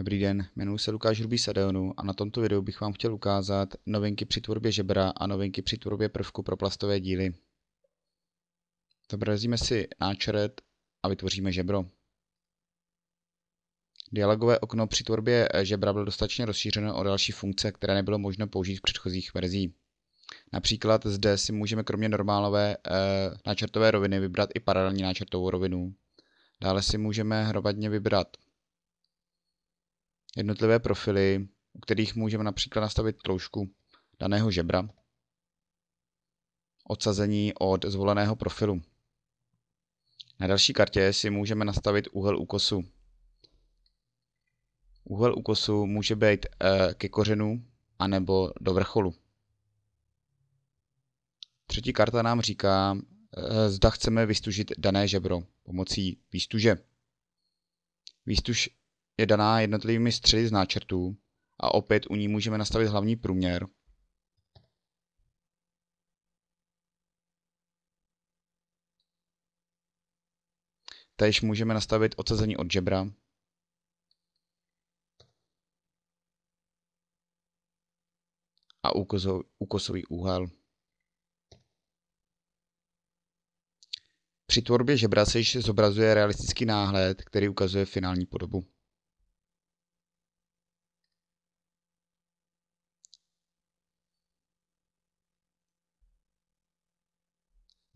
Dobrý den, jmenuji se Lukáš Hrubý Sadeonu a na tomto videu bych vám chtěl ukázat novinky při tvorbě žebra a novinky při tvorbě prvku pro plastové díly. Zobrazíme si náčrt a vytvoříme žebro. Dialogové okno při tvorbě žebra bylo dostatečně rozšířeno o další funkce, které nebylo možno použít v předchozích verzích. Například zde si můžeme kromě normálové e, náčrtové roviny vybrat i paralelní náčrtovou rovinu. Dále si můžeme hromadně vybrat jednotlivé profily, u kterých můžeme například nastavit tloušku daného žebra, odsazení od zvoleného profilu. Na další kartě si můžeme nastavit úhel úkosu. Úhel úkosu může být eh, ke kořenu anebo do vrcholu. Třetí karta nám říká, eh, zda chceme vystužit dané žebro pomocí výstuže. Výstuž je daná jednotlivými střely z náčrtů a opět u ní můžeme nastavit hlavní průměr. Tež můžeme nastavit odsazení od žebra. A úkosový úhel. Při tvorbě žebra se již zobrazuje realistický náhled, který ukazuje finální podobu.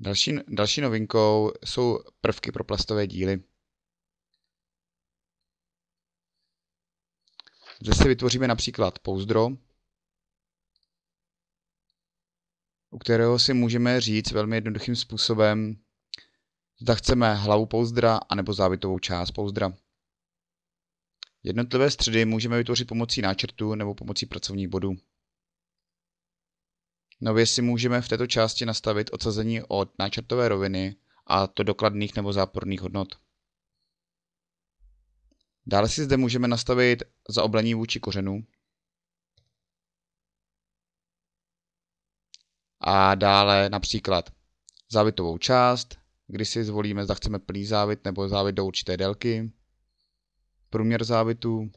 Další, další novinkou jsou prvky pro plastové díly. Zde si vytvoříme například pouzdro, u kterého si můžeme říct velmi jednoduchým způsobem, zda chceme hlavu pouzdra anebo závitovou část pouzdra. Jednotlivé středy můžeme vytvořit pomocí náčrtu nebo pomocí pracovních bodů. Nově si můžeme v této části nastavit odsazení od náčrtové roviny a to dokladných nebo záporných hodnot. Dále si zde můžeme nastavit zaoblení vůči kořenu. A dále například závitovou část, kdy si zvolíme, zda chceme plný závit nebo závit do určité délky, průměr závitu,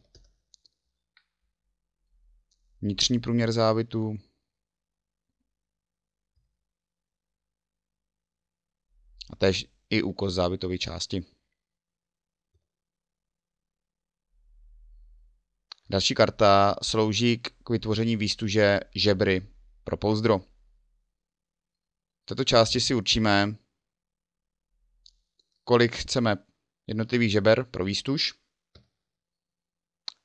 vnitřní průměr závitu, a též i úkos závitové části. Další karta slouží k vytvoření výstuže žebry pro pouzdro. V této části si určíme, kolik chceme jednotlivých žeber pro výstuž.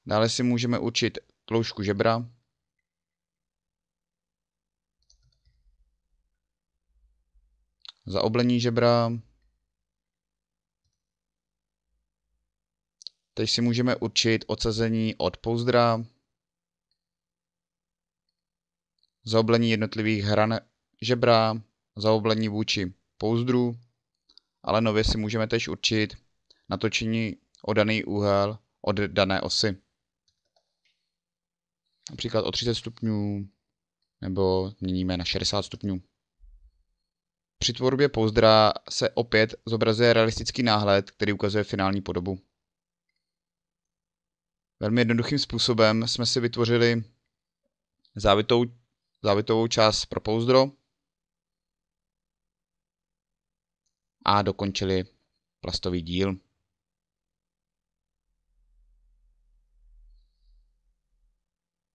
Dále si můžeme určit tloušku žebra zaoblení žebra. Teď si můžeme určit odsazení od pouzdra, zaoblení jednotlivých hran žebra, zaoblení vůči pouzdru, ale nově si můžeme tež určit natočení o daný úhel od dané osy. Například o 30 stupňů nebo měníme na 60 stupňů. Při tvorbě pouzdra se opět zobrazuje realistický náhled, který ukazuje finální podobu. Velmi jednoduchým způsobem jsme si vytvořili závitou, závitovou část pro pouzdro a dokončili plastový díl.